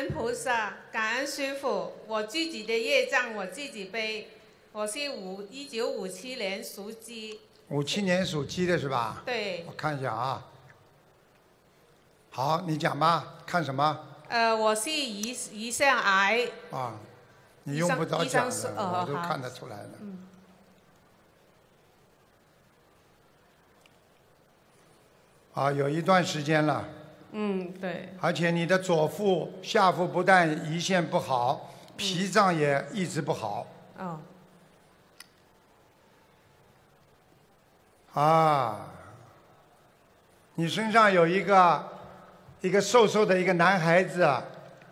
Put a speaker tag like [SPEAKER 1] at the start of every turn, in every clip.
[SPEAKER 1] 恩菩萨，感恩师傅，我自己的业障我自己背。我是五一九五七年属鸡，
[SPEAKER 2] 五七年属鸡的是吧？对。我看一下啊。好，你讲吧，看什么？
[SPEAKER 1] 呃，我是胰胰腺癌。
[SPEAKER 2] 啊，你用不着讲了，我都看得出来了。嗯。啊，有一段时间了。
[SPEAKER 1] 嗯，对。
[SPEAKER 2] 而且你的左腹、下腹不但胰腺不好，脾脏也一直不好。哦。啊！你身上有一个一个瘦瘦的一个男孩子。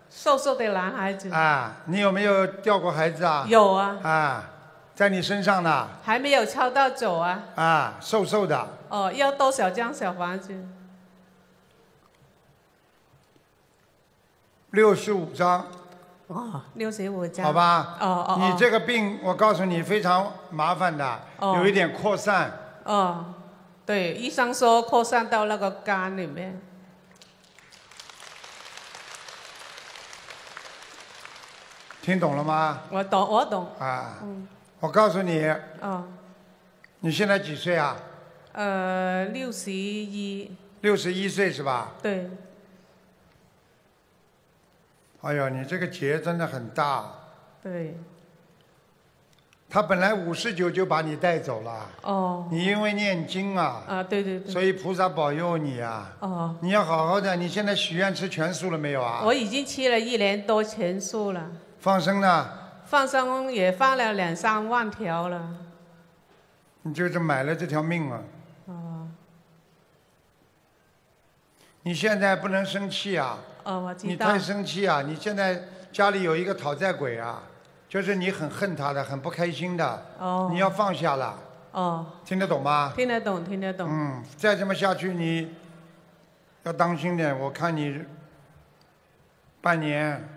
[SPEAKER 1] 瘦瘦的男孩子。
[SPEAKER 2] 啊，你有没有掉过孩子啊？有啊。啊，在你身上呢？
[SPEAKER 1] 还没有敲到走啊。
[SPEAKER 2] 啊，瘦瘦的。
[SPEAKER 1] 哦，要多少张小房子？
[SPEAKER 2] 六十五张，哦，
[SPEAKER 1] 六十五张。好吧，哦哦，你这
[SPEAKER 2] 个病，我告诉你，非常麻烦的，有一点扩散。
[SPEAKER 1] 哦，对，医生说扩散到那个肝里面。
[SPEAKER 2] 听懂了吗？我懂，我懂。啊，嗯，我告诉你。哦，你现在几岁啊？
[SPEAKER 1] 呃，六十一。
[SPEAKER 2] 六十一岁是吧？对。哎呦，你这个劫真的很大。对。他本来五十九就把你带走了。哦。你因为念经啊。啊，对对对。所以菩萨保佑你啊。哦。你要好好的，你现在许愿吃全素了没有啊？我
[SPEAKER 1] 已经吃了一年多全素了。
[SPEAKER 2] 放生呢？
[SPEAKER 1] 放生也放了两三万条了。
[SPEAKER 2] 你就是买了这条命啊。你现在不能生气啊！
[SPEAKER 1] 哦，我你太生
[SPEAKER 2] 气啊！你现在家里有一个讨债鬼啊，就是你很恨他的，很不开心的。哦。你要放下了。哦。听得懂吗？听得懂，听得懂。嗯，再这么下去，你要当心点。我看你半年。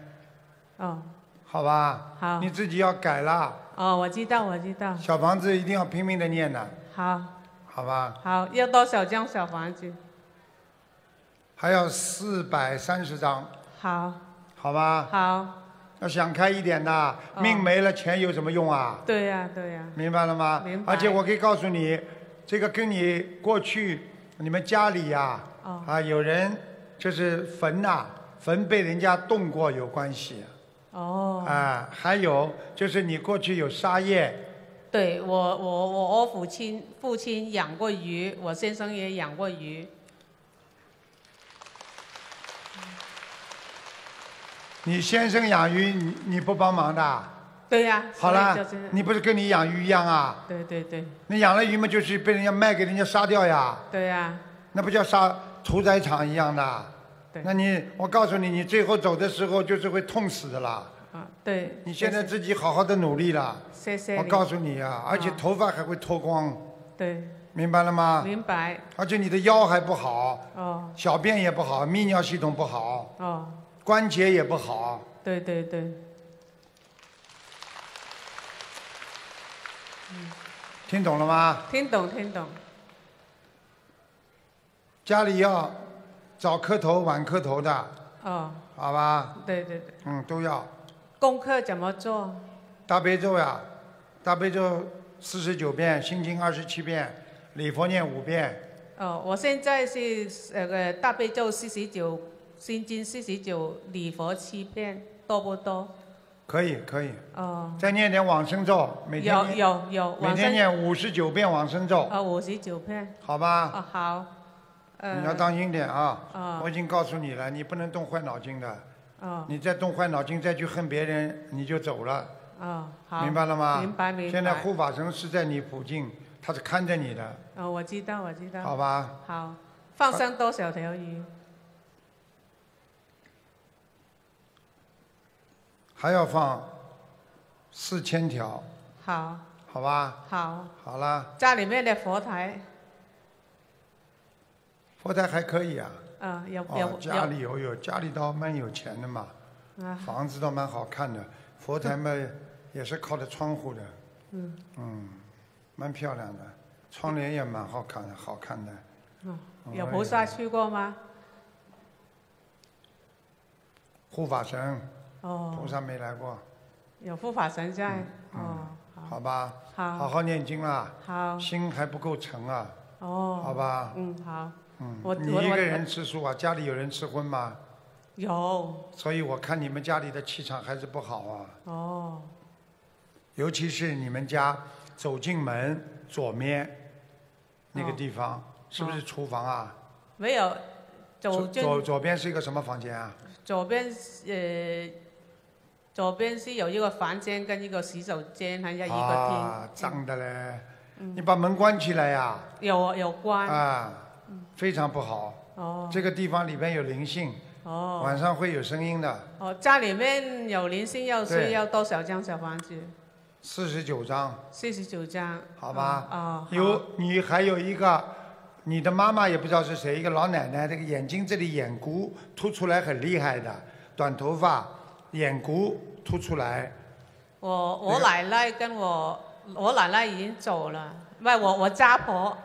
[SPEAKER 2] 哦。好吧。好。你自己要改了。
[SPEAKER 1] 哦，我知道，我知道。
[SPEAKER 2] 小房子一定要拼命的念呢。好。好吧。
[SPEAKER 1] 好，要多少张小房子？
[SPEAKER 2] 还要四百三十张，好，好吧，好，要想开一点呐，命没了，钱有什么用啊？
[SPEAKER 1] 对呀，对呀，
[SPEAKER 2] 明白了吗？明白。而且我可以告诉你，这个跟你过去你们家里呀，啊，有人就是坟呐，坟被人家动过有关系。
[SPEAKER 1] 哦。啊，
[SPEAKER 2] 还有就是你过去有杀业。
[SPEAKER 1] 对我，我我我父亲父亲养过鱼，我先生也养过鱼。
[SPEAKER 2] 你先生养鱼，你你不帮忙的？
[SPEAKER 1] 对呀。好了，你不
[SPEAKER 2] 是跟你养鱼一样啊？对对对。那养了鱼嘛，就是被人家卖给人家杀掉呀。对呀。那不叫杀屠宰场一样的。对。那你，我告诉你，你最后走的时候就是会痛死的啦。啊，
[SPEAKER 1] 对。你现在
[SPEAKER 2] 自己好好的努力了。
[SPEAKER 1] 谢谢。我告诉
[SPEAKER 2] 你啊，而且头发还会脱光。对。明白了吗？明白。而且你的腰还不好。哦。小便也不好，泌尿系统不好。哦。关节也不好。
[SPEAKER 1] 对对对。
[SPEAKER 2] 听懂了吗？听懂，听懂。家里要早磕头，晚磕头的。哦。好吧。对对对。嗯，都要。功课怎么做？大悲咒呀，大悲咒四十九遍，心经二十七遍，礼佛念五遍。
[SPEAKER 1] 哦，我现在是那个大悲咒四十九。心经四十九，礼佛七遍多不多？
[SPEAKER 2] 可以，可以。哦。再念点往生咒，每天。有有
[SPEAKER 1] 有。每天念
[SPEAKER 2] 五十九遍往生咒。啊，五十九遍。好吧。啊，好。你要当心点啊！哦。我已经告诉你了，你不能动坏脑筋的。哦。你再动坏脑筋再去恨别人，你就走了。
[SPEAKER 1] 哦、好。明白了吗？明白明白。现在护
[SPEAKER 2] 法神是在你附近，他是看着你的。
[SPEAKER 1] 哦，我知道，我知道。好吧。好，放生多少条鱼？
[SPEAKER 2] 还要放四千条，好，好吧，好，好了，
[SPEAKER 1] 家里面的佛台，
[SPEAKER 2] 佛台还可以啊，
[SPEAKER 1] 嗯，有有、哦，家里
[SPEAKER 2] 有有，家里倒蛮有钱的嘛，啊，房子倒蛮好看的，佛台嘛 也是靠着窗户的，嗯，嗯，蛮漂亮的，窗帘也蛮好看的，好看的，
[SPEAKER 1] 嗯、有菩萨去过吗？
[SPEAKER 2] 护法神。哦，菩萨没来过，
[SPEAKER 1] 有护法神在
[SPEAKER 2] 哦。好吧，好，好好念经啦。好，心还不够诚啊。
[SPEAKER 1] 哦，好吧。嗯，好，
[SPEAKER 2] 嗯。我你一个人吃素啊？家里有人吃荤吗？
[SPEAKER 1] 有。
[SPEAKER 2] 所以我看你们家里的气场还是不好啊。哦。尤其是你们家走进门左面那个地方，是不是厨房啊？
[SPEAKER 1] 没有，走左左左
[SPEAKER 2] 边是一个什么房间啊？
[SPEAKER 1] 左边呃。左边是有一个房间跟一个洗手间，还有一个厅。啊，
[SPEAKER 2] 脏的嘞！你把门关起来呀？有，
[SPEAKER 1] 有关。啊，
[SPEAKER 2] 非常不好。哦。这个地方里边有灵性。哦。晚上会有声音的。
[SPEAKER 1] 哦，家里面有灵性，要是要多少张小房子？
[SPEAKER 2] 四十九张。
[SPEAKER 1] 四十九张。好吧。啊。
[SPEAKER 2] 有，你还有一个，你的妈妈也不知道是谁，一个老奶奶，这个眼睛这里眼骨凸出来很厉害的，短头发。眼骨凸出来，
[SPEAKER 1] 我我奶奶跟我我奶奶已经走了，不我我家婆，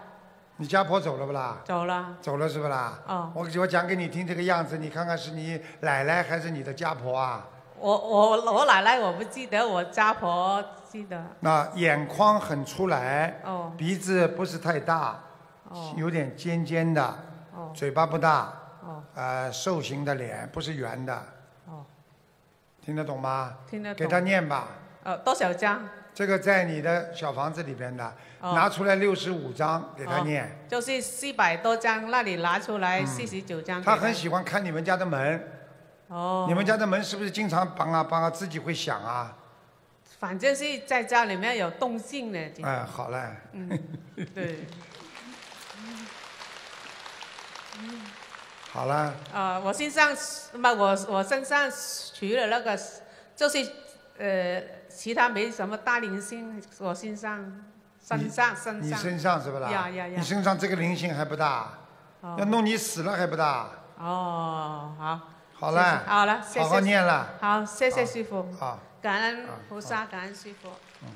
[SPEAKER 2] 你家婆走了不啦？走了。走了是不啦？哦。我我讲给你听这个样子，你看看是你奶奶还是你的家婆啊？
[SPEAKER 1] 我我我奶奶我不记得，我家婆记得。
[SPEAKER 2] 那眼眶很出来。哦。鼻子不是太大。哦。有点尖尖的。哦。嘴巴不大。哦。呃，瘦型的脸，不是圆的。哦。听得懂吗？听得懂。给他念吧。呃，多少张？这个在你的小房子里边的，拿出来六十五张给他念。
[SPEAKER 1] 就是四百多张，那里拿出来四十九张。他很喜
[SPEAKER 2] 欢看你们家的门。哦。你们家的门是不是经常帮啊帮啊，自己会响啊？
[SPEAKER 1] 反正是在家里面有动静的。哎，好嘞。嗯，
[SPEAKER 2] 对。嗯。好了。
[SPEAKER 1] 啊，我身上，不，我我身上。除了那个，就是，呃，其他没什么大灵性。我身上、身上、身上。你身
[SPEAKER 2] 上是不啦？呀呀呀！你身上这个灵性还不大，要弄你死了还不大。哦，好。好了，好了，好好念了。
[SPEAKER 1] 好，谢谢师傅。好，感恩菩萨，感恩师傅。
[SPEAKER 2] 嗯。